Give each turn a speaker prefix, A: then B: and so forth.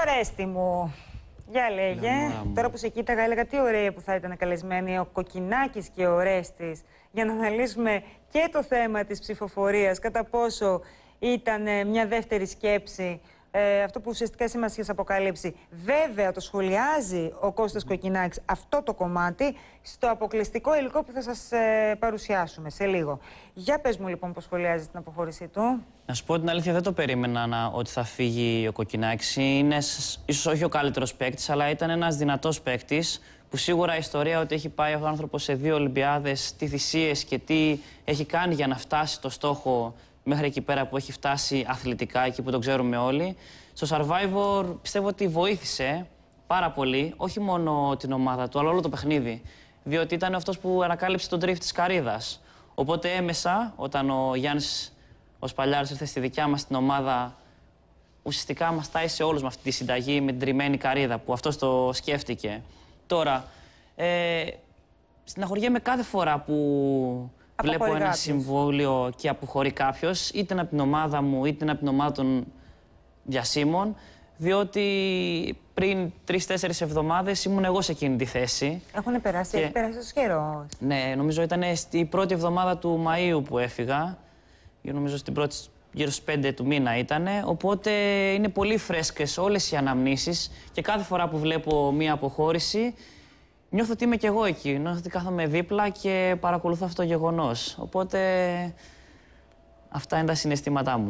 A: Ωρέστη μου. Για λέγε. Τώρα που σε κοίταγα, έλεγα τι ωραία που θα ήταν καλεσμένοι ο Κοκκινάκης και ο Ρέστης για να αναλύσουμε και το θέμα της ψηφοφορίας. Κατά πόσο ήταν ε, μια δεύτερη σκέψη ε, αυτό που ουσιαστικά σημασία αποκαλύψει. Βέβαια το σχολιάζει ο Κώστας Κοκκινάκης αυτό το κομμάτι στο αποκλειστικό υλικό που θα σας ε, παρουσιάσουμε σε λίγο. Για πες μου λοιπόν πώς σχολιάζει την αποχώρησή του.
B: Να σου πω την αλήθεια δεν το περίμενα να, ότι θα φύγει ο Κοκκινάκης. Είναι ίσως όχι ο καλύτερος παίκτης, αλλά ήταν ένας δυνατός παίκτης που σίγουρα η ιστορία ότι έχει πάει ο άνθρωπος σε δύο Ολυμπιάδες, τι θυσίες και τι έχει κάνει για να φτάσει το στόχο μέχρι εκεί πέρα που έχει φτάσει αθλητικά, εκεί που τον ξέρουμε όλοι. Στο Survivor πιστεύω ότι βοήθησε πάρα πολύ, όχι μόνο την ομάδα του, αλλά όλο το παιχνίδι. Διότι ήταν αυτός που ανακάλυψε τον τρίφ της καρίδας. Οπότε έμεσα, όταν ο Γιάννης ο Σπαλιάρης ήρθε στη δικιά μας την ομάδα, ουσιαστικά μας τάισε σε όλους με αυτή τη συνταγή με την τριμμένη καρίδα που αυτός το σκέφτηκε. Τώρα, ε, με κάθε φορά που βλέπω ένα συμβόλιο και αποχωρεί κάποιος, είτε από την ομάδα μου είτε από την ομάδα των διασύμων. Διότι πριν τρει-τέσσερι εβδομάδες ήμουν εγώ σε εκείνη τη θέση.
A: Έχουν περάσει, και... έχει περάσει καιρός.
B: Ναι, νομίζω ήταν η πρώτη εβδομάδα του Μαΐου που έφυγα. Νομίζω στην πρώτη, γύρω στις 5 του μήνα ήταν. Οπότε είναι πολύ φρέσκες όλες οι αναμνήσεις και κάθε φορά που βλέπω μία αποχώρηση νιώθω ότι είμαι κι εγώ εκεί. Νιώθω ότι κάθομαι δίπλα και παρακολουθώ αυτό το γεγονός. Οπότε αυτά είναι τα συναισθήματά μου.